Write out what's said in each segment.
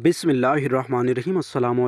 बिसमीम अल्लाम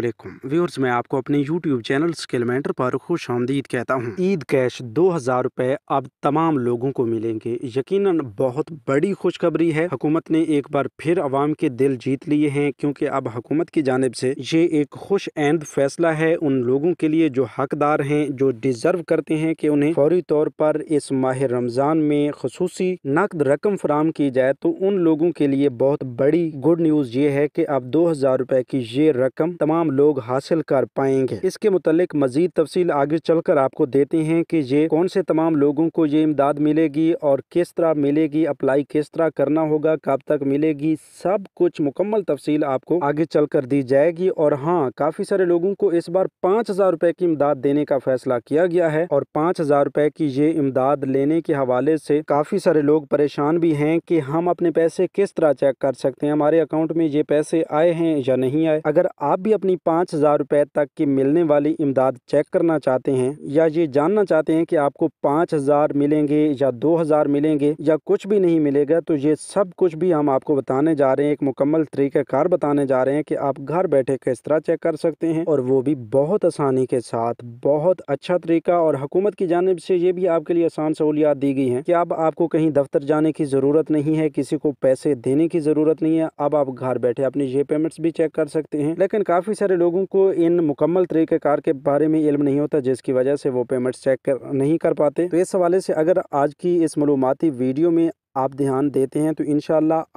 व्यूअर्स मैं आपको अपने यूट्यूब चैनल स्किलमेंटर पर खुश आमदीद कहता हूँ ईद कैश दो हज़ार रुपये अब तमाम लोगों को मिलेंगे यकीनन बहुत बड़ी खुशखबरी है हुकूमत ने एक बार फिर अवाम के दिल जीत लिए हैं क्योंकि अब हुकूमत की जानब से ये एक खुश आंद फैसला है उन लोगों के लिए जो हकदार हैं जो डिज़र्व करते हैं कि उन्हें फौरी तौर पर इस माह रमज़ान में खसूसी नकद रकम फराम की जाए तो उन लोगों के लिए बहुत बड़ी गुड न्यूज़ ये है कि अब दो हजार रुपए की ये रकम तमाम लोग हासिल कर पाएंगे इसके मुतालिक मजीद तफसील आगे चल कर आपको देते हैं कि ये कौन से तमाम लोगों को ये इमदाद मिलेगी और किस तरह मिलेगी अप्लाई किस तरह करना होगा कब तक मिलेगी सब कुछ मुकम्मल तफसील आपको आगे चल कर दी जाएगी और हाँ काफ़ी सारे लोगों को इस बार पाँच हजार रूपए की इमदाद देने का फैसला किया गया है और पाँच हजार रूपए की ये इमदाद लेने के हवाले से काफ़ी सारे लोग परेशान भी हैं कि हम अपने पैसे किस तरह चेक कर सकते हैं हमारे अकाउंट में ये पैसे आए आए हैं या नहीं आए अगर आप भी अपनी पाँच हज़ार रुपये तक की मिलने वाली इमदाद चेक करना चाहते हैं या ये जानना चाहते हैं कि आपको पाँच हज़ार मिलेंगे या दो हज़ार मिलेंगे या कुछ भी नहीं मिलेगा तो ये सब कुछ भी हम आपको बताने जा रहे हैं एक मुकम्मल तरीक़ाकार बताने जा रहे हैं कि आप घर बैठे किस तरह चेक कर सकते हैं और वो भी बहुत आसानी के साथ बहुत अच्छा तरीका और हुकूमत की जानब से ये भी आपके लिए आसान सहूलियात दी गई हैं कि अब आपको कहीं दफ्तर जाने की ज़रूरत नहीं है किसी को पैसे देने की ज़रूरत नहीं है अब आप घर बैठे अपनी जेब पेमेंट्स भी चेक कर सकते हैं लेकिन काफ़ी सारे लोगों को इन मुकम्मल तरीक़ेकार के बारे में इल्म नहीं होता जिसकी वजह से वो पेमेंट्स चेक कर, नहीं कर पाते तो इस हवाले से अगर आज की इस मलूमती वीडियो में आप ध्यान देते हैं तो इन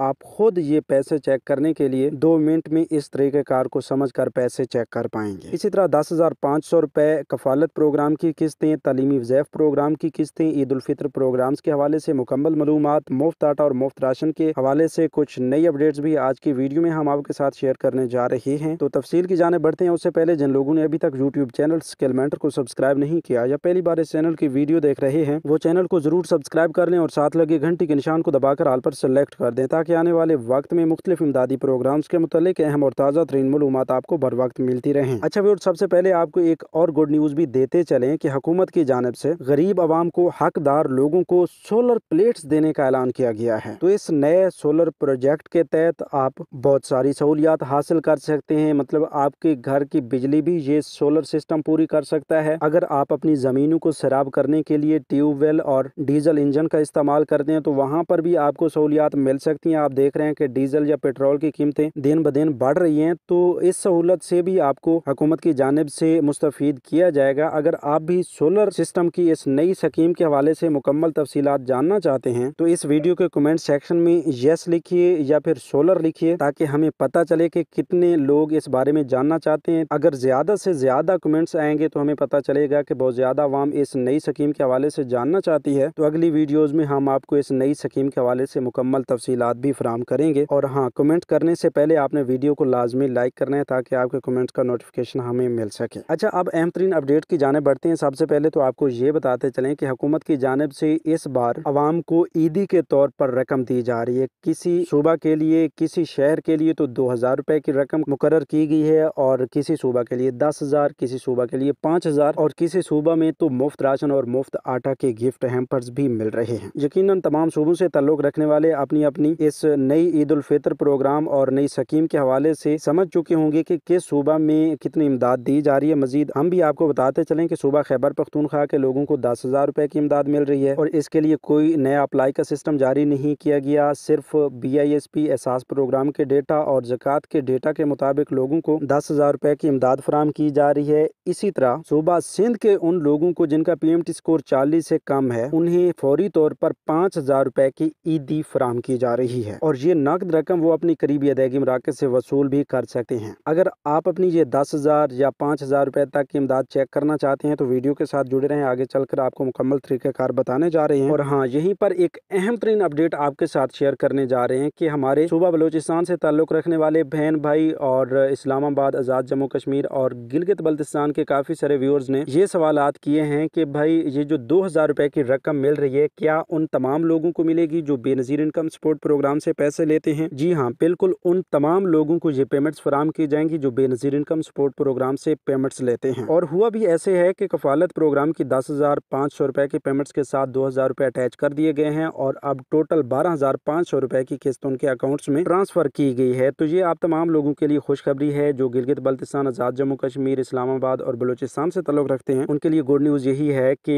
आप खुद ये पैसे चेक करने के लिए दो मिनट में इस कार को समझ कर पैसे चेक कर पाएंगे इसी तरह दस हज़ार पाँच सौ रुपये कफालत प्रोग्राम की किस्तें तलीमी वजैफ़ प्रोग्राम की किस्तें ईद उलफ़ितर प्रोग्राम्स के हवाले से मुकम्मल मलूम मुफ्त आटा और मुफ्त राशन के हवाले से कुछ नई अपडेट्स भी आज की वीडियो में हम आपके साथ शेयर करने जा रहे हैं तो तफसील की जाने बढ़ते हैं उससे पहले जिन लोगों ने अभी तक यूट्यूब चैनल स्केलमेंटर मेंटर को सब्सक्राइब नहीं किया या पहली बार इस चैनल की वीडियो देख रहे हैं वो चैनल को जरूर सब्सक्राइब कर लें और साथ लगे घंटी के निशान को दबाकर आल पर सेलेक्ट कर दें ताकि आने वाले वक्त में मुख्तलिफ इमदादी प्रोग्राम्स के मुतलिक अहम और ताज़ा तरीन मलूम आपको बर वक्त मिलती रहें अच्छा व्यवर सबसे पहले आपको एक और गुड न्यूज़ भी देते चलें कि हुकूमत की जानब से गरीब आवाम को हकदार लोगों को सोलर प्लेट्स देने का ऐलान किया गया है तो इस नए सोलर प्रोजेक्ट के तहत आप बहुत सारी सहूलियात हासिल कर सकते हैं मतलब आपके घर की बिजली भी ये सोलर सिस्टम पूरी कर सकता है अगर आप अपनी ज़मीनों को शराब करने के लिए ट्यूबवेल और डीजल इंजन का इस्तेमाल करते हैं तो वहाँ यहाँ पर भी आपको सहूलियात मिल सकती हैं आप देख रहे हैं कि डीजल या पेट्रोल की कीमतें दिन ब दिन बढ़ रही हैं तो इस सहूलत से भी आपको हुकूमत की जानब से मुस्तफ़ किया जाएगा अगर आप भी सोलर सिस्टम की इस नई स्कीम के हवाले से मुकम्मल तफसीत जानना चाहते हैं तो इस वीडियो के कमेंट सेक्शन में यस लिखिए या फिर सोलर लिखिए ताकि हमें पता चले कि कितने लोग इस बारे में जानना चाहते हैं अगर ज़्यादा से ज़्यादा कमेंट्स आएंगे तो हमें पता चलेगा कि बहुत ज़्यादा आवाम इस नई स्कीम के हवाले से जानना चाहती है तो अगली वीडियोज़ में हम आपको इस नई स्कीम के हवाले से मुकम्मल तफसीत भी फ्राहम करेंगे और हाँ कमेंट करने से पहले आपने वीडियो को लाजमी लाइक करना है ताकि आपके कमेंट्स का नोटिफिकेशन हमें मिल सके अच्छा अब अहम तरीन अपडेट की जानब बढ़ते हैं सबसे पहले तो आपको ये बताते चले की हुकूमत की जानब से इस बार आवाम को ईदी के तौर पर रकम दी जा रही है किसी सूबा के लिए किसी शहर के लिए तो दो हज़ार रूपए की रकम मुकर की गई है और किसी सूबा के लिए दस हज़ार किसी सूबा के लिए पाँच हज़ार और किसी सूबा में तो मुफ्त राशन और मुफ्त आटा के गिफ्ट हेम्पर्स भी मिल रहे हैं यकीन तमाम सूबा मौजू से ताल्लुक़ रखने वाले अपनी अपनी इस नई ईद उल फितर प्रोग्राम और नई स्कीम के हवाले से समझ चुके होंगे कि किस सूबा में कितनी इमदाद दी जा रही है मजीद हम भी आपको बताते चलें कि सूबा खैबर पख्तूनख्वा के लोगों को दस हज़ार रुपये की इमदाद मिल रही है और इसके लिए कोई नया अप्लाई का सिस्टम जारी नहीं किया गया सिर्फ B I S P Ehsaas programme के डेटा और जक़ात के डेटा के मुताबिक लोगों को दस हज़ार रुपये की इमदाद फराम की जा रही है इसी तरह सूबा सिंध के उन लोगों को जिनका पी एम टी स्कोर चालीस से कम है उन्हें फौरी तौर पर पाँच हज़ार रुपए की ईदी फराम की जा रही है और ये नकद रकम वो अपनी करीबी अदायगी मराकज से वसूल भी कर सकते हैं अगर आप अपनी ये दस हज़ार या पाँच हज़ार रुपए तक की इमदाद चेक करना चाहते हैं तो वीडियो के साथ जुड़े रहें आगे चलकर आपको मुकम्मल तरीक़ाकार बताने जा रहे हैं और हाँ यहीं पर एक अहम तरीन अपडेट आपके साथ शेयर करने जा रहे हैं कि हमारे सूबा बलोचिस्तान से ताल्लुक़ रखने वाले बहन भाई और इस्लामाबाद आज़ाद जम्मू कश्मीर और गिलगित बल्तिस्तान के काफ़ी सारे व्यूअर्स ने ये सवाल किए हैं कि भाई ये जो दो हज़ार रुपये की रकम मिल रही है क्या उन तमाम लोगों को मिलेगी जो बेनजीर इनकम सपोर्ट प्रोग्राम से पैसे लेते हैं जी हाँ बिल्कुल उन तमाम लोगों को ये पेमेंट्स फराम की जाएंगी जो बेनजीर इनकम सपोर्ट प्रोग्राम से पेमेंट्स लेते हैं और हुआ भी ऐसे है कि कफालत प्रोग्राम की दस हज़ार पाँच सौ रुपए के पेमेंट्स के साथ दो हज़ार रुपए अटैच कर दिए गए हैं और अब टोटल बारह हज़ार पाँच सौ रुपए की किस्त उनके अकाउंट्स में ट्रांसफर की गई है तो ये आप तमाम लोगों के लिए खुशखबरी है जो गिलगित बल्तिस्तान आज़ाद जम्मू कश्मीर इस्लामाबाद और बलोचिस्तान से तल्लुक़ रखते हैं उनके लिए गुड न्यूज़ यही है कि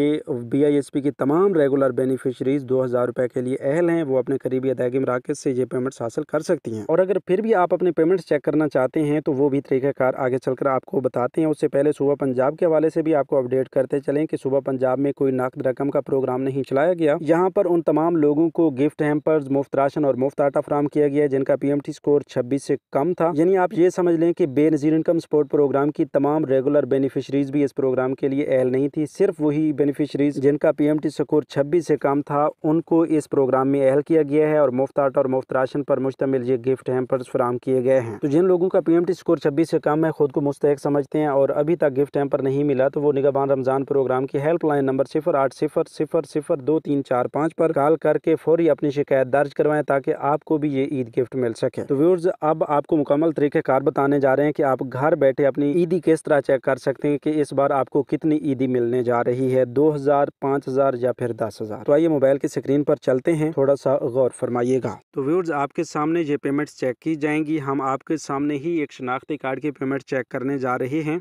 बी की तमाम रेगुलर बेनिफिशरीज दो हज़ार रुपए के के लिए अहल हैं वो अपने करीबी अदायगी मराकज से ये पेमेंट्स हासिल कर सकती हैं और अगर फिर भी आप अपने पेमेंट्स चेक करना चाहते हैं तो वो भी तरीक़ाकार आगे चलकर आपको बताते हैं उससे पहले सुबह पंजाब के हवाले से भी आपको अपडेट करते चलें कि सुबह पंजाब में कोई नाकद रकम का प्रोग्राम नहीं चलाया गया यहाँ पर उन तमाम लोगों को गिफ्ट हैम्पर्स मुफ्त राशन और मुफ्त आटा फ्राम किया गया जिनका टी स्कोर छब्बीस से कम था यानी आप ये समझ लें कि बेनजीर इनकम सपोर्ट प्रोग्राम की तमाम रेगुलर बेनिफिशरीज भी इस प्रोग्राम के लिए अहल नहीं थी सिर्फ वही बेनिफिशरीज जिनका टी स्कोर छब्बीस से कम था उनको इस प्रोग्राम में अहल किया गया है और मुफ्त आटा और मुफ्त राशन पर मुश्तमिल ये गिफ्ट हेम्पर्स फराम किए गए हैं तो जिन लोगों का पी स्कोर छब्बीस से कम है खुद को मुस्तक समझते हैं और अभी तक गिफ्ट हेम्पर नहीं मिला तो वो निगबान रमजान प्रोग्राम की हेल्पलाइन नंबर सिफर आठ सिफर सिफर सिफर दो तीन चार पाँच पर कॉल करके फौरी अपनी शिकायत दर्ज करवाएं ताकि आपको भी ये ईद गिफ्ट मिल सके तो व्यूर्स अब आपको मुकम्मल तरीके कार बताने जा रहे हैं कि आप घर बैठे अपनी ईदी किस तरह चेक कर सकते हैं कि इस बार आपको कितनी ईदी मिलने जा रही है दो हज़ार पाँच हज़ार या फिर दस हज़ार तो आइए मोबाइल की स्क्रीन पर चल निकालते हैं थोड़ा सा गौर फरमाइएगा तो व्यूर्स आपके सामने ये पेमेंट्स चेक की जाएंगी हम आपके सामने ही एक शनाख्ती कार्ड की पेमेंट चेक करने जा रहे हैं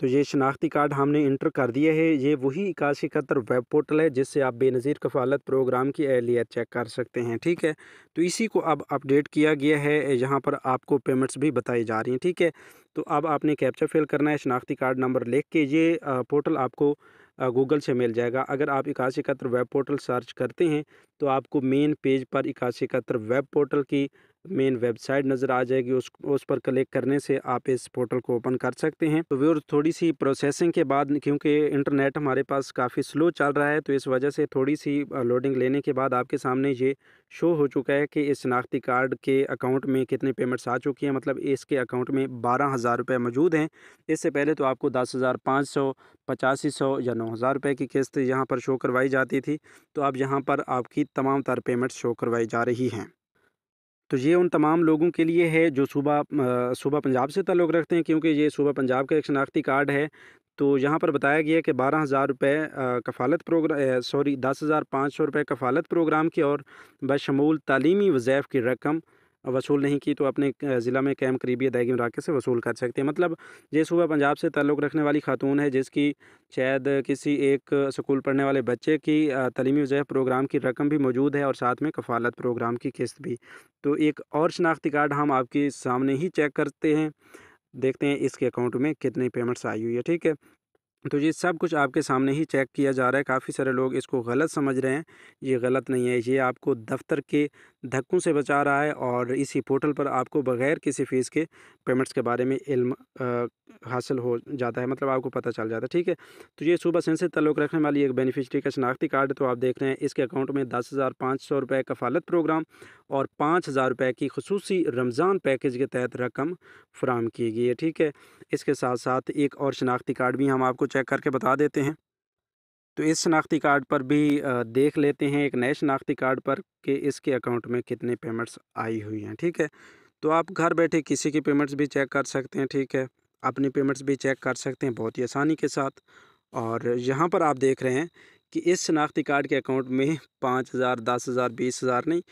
तो ये शनाख्ती कार्ड हमने इंटर कर दिया है ये वही इक्यासी इकहत्तर वेब पोर्टल है जिससे आप बेनज़ीर कफालत प्रोग्राम की एहलियत चेक कर सकते हैं ठीक है तो इसी को अब अपडेट किया गया है यहाँ पर आपको पेमेंट्स भी बताई जा रही हैं ठीक है तो अब आपने कैप्चा फिल करना है शनाख्ती कार्ड नंबर लिख के ये पोर्टल आपको गूगल से मिल जाएगा अगर आप इक्यासी वेब पोर्टल सर्च करते हैं तो आपको मेन पेज पर इक्यासी वेब पोर्टल की मेन वेबसाइट नज़र आ जाएगी उस उस पर क्लिक करने से आप इस पोर्टल को ओपन कर सकते हैं तो व्यूर थोड़ी सी प्रोसेसिंग के बाद क्योंकि इंटरनेट हमारे पास काफ़ी स्लो चल रहा है तो इस वजह से थोड़ी सी लोडिंग लेने के बाद आपके सामने ये शो हो चुका है कि इस शनाख्ती कार्ड के अकाउंट में कितने पेमेंट्स आ चुकी हैं मतलब इसके अकाउंट में बारह हज़ार रुपये मौजूद हैं इससे पहले तो आपको दस हज़ार पाँच सौ पचासी सौ या नौ हज़ार रुपये की किस्त यहाँ पर शो करवाई जाती थी तो अब यहाँ पर आपकी तमाम तर पेमेंट्स शो करवाई जा रही हैं तो ये उन तमाम लोगों के लिए है जो सुबह सुबह पंजाब से ताल्लुक़ रखते हैं क्योंकि ये सुबह पंजाब का एक शनाख्ती कार्ड है तो यहाँ पर बताया गया कि बारह हज़ार रुपये कफ़ालत प्रोग्राम सॉरी दस हज़ार पाँच सौ रुपये कफ़ालत प्रोग्राम की और बशमूल तलीमी वज़ैफ़ की रकम वसूल नहीं की तो अपने ज़िला में कैम करीबी अदायगी में से वसूल कर सकते हैं मतलब ये सुबह पंजाब से ताल्लुक़ रखने वाली खातून है जिसकी शायद किसी एक स्कूल पढ़ने वाले बच्चे की तलीमी वजह प्रोग्राम की रकम भी मौजूद है और साथ में कफालत प्रोग्राम की किस्त भी तो एक और शनाख्ती कार्ड हम आपके सामने ही चेक करते हैं देखते हैं इसके अकाउंट में कितनी पेमेंट्स आई हुई है ठीक है तो ये सब कुछ आपके सामने ही चेक किया जा रहा है काफ़ी सारे लोग इसको गलत समझ रहे हैं ये गलत नहीं है ये आपको दफ्तर के धक्कों से बचा रहा है और इसी पोर्टल पर आपको बगैर किसी फ़ीस के पेमेंट्स के बारे में इल्म हासिल हो जाता है मतलब आपको पता चल जाता है ठीक है तो ये सुबह सेंस से तल्लुक़ रखने वाली एक बेनिफिशरी का शनाख्ती कार्ड तो आप देख रहे हैं इसके अकाउंट में दस हज़ार पाँच सौ रुपये कफालत प्रोग्राम और पाँच हज़ार रुपये की खसूस रमज़ान पैकेज के तहत रकम फ्राहम की गई है ठीक है इसके साथ साथ एक और शनाख्ती कार्ड भी हम आपको चेक करके बता देते हैं तो इस शनाख्ती कार्ड पर भी देख लेते हैं एक नए शनाख्ती कार्ड पर कि इसके अकाउंट में कितने पेमेंट्स आई हुई हैं ठीक है तो आप घर बैठे किसी की पेमेंट्स भी चेक कर सकते हैं ठीक है अपनी पेमेंट्स भी चेक कर सकते हैं बहुत ही आसानी के साथ और यहाँ पर आप देख रहे हैं कि इस शनाख्ती कार्ड के अकाउंट में पाँच हज़ार दस हज़ार बीस हज़ार नहीं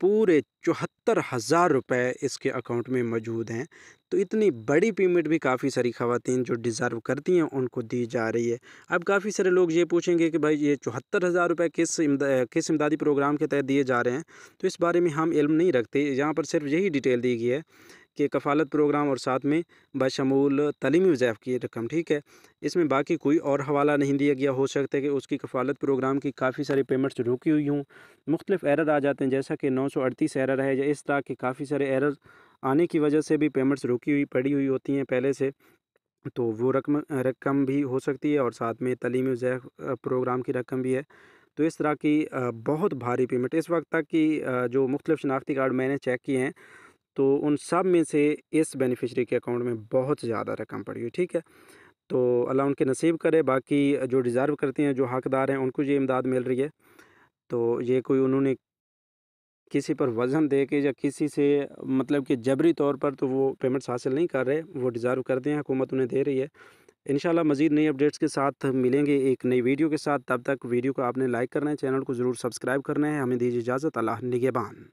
पूरे चौहत्तर हज़ार रुपये इसके अकाउंट में मौजूद हैं तो इतनी बड़ी पेमेंट भी काफ़ी सारी खातन जो डिज़र्व करती हैं उनको दी जा रही है अब काफ़ी सारे लोग ये पूछेंगे कि भाई ये चौहत्तर हज़ार रुपये किस इम्दा, किस इमदादी प्रोग्राम के तहत दिए जा रहे हैं तो इस बारे में हम इल्म नहीं रखते यहाँ पर सिर्फ यही डिटेल दी गई है के कफ़ालत प्रोग्राम और साथ में बशमूल तलीमी वज़ैफ़ की रकम ठीक है इसमें बाकी कोई और हवाला नहीं दिया गया हो सकता है कि उसकी कफ़ालत प्रोग्राम की काफ़ी सारी पेमेंट्स रुकी हुई हूँ मुख्तलिफ एरर आ जाते हैं जैसा कि नौ सौ अड़तीस एरर है या इस तरह के काफ़ी सारे एरर आने की वजह से भी पेमेंट्स रुकी हुई पड़ी हुई होती हैं पहले से तो वो रकम रकम भी हो सकती है और साथ में तलीमी जैफ प्रोग्राम की रकम भी है तो इस तरह की बहुत भारी पेमेंट इस वक्त तक की जो मुख्तलिफ शनाख्ती कार्ड मैंने चेक किए हैं तो उन सब में से इस बेनिफिशरी के अकाउंट में बहुत ज़्यादा रकम पड़ी हुई ठीक है तो अल्लाह उनके नसीब करे बाकी जो डिज़र्व करते हैं जो हकदार हैं उनको ये इमदाद मिल रही है तो ये कोई उन्होंने किसी पर वज़न दे के या किसी से मतलब कि जबरी तौर पर तो वो पेमेंट्स हासिल नहीं कर रहे वो डिज़र्व करते हैं हुकूमत उन्हें दे रही है इन मज़ीद नई अपडेट्स के साथ मिलेंगे एक नई वीडियो के साथ तब तक वीडियो को आपने लाइक करना है चैनल को ज़रूर सब्सक्राइब करना है हमें दीजिए इजाज़त अल्लाह निगेबान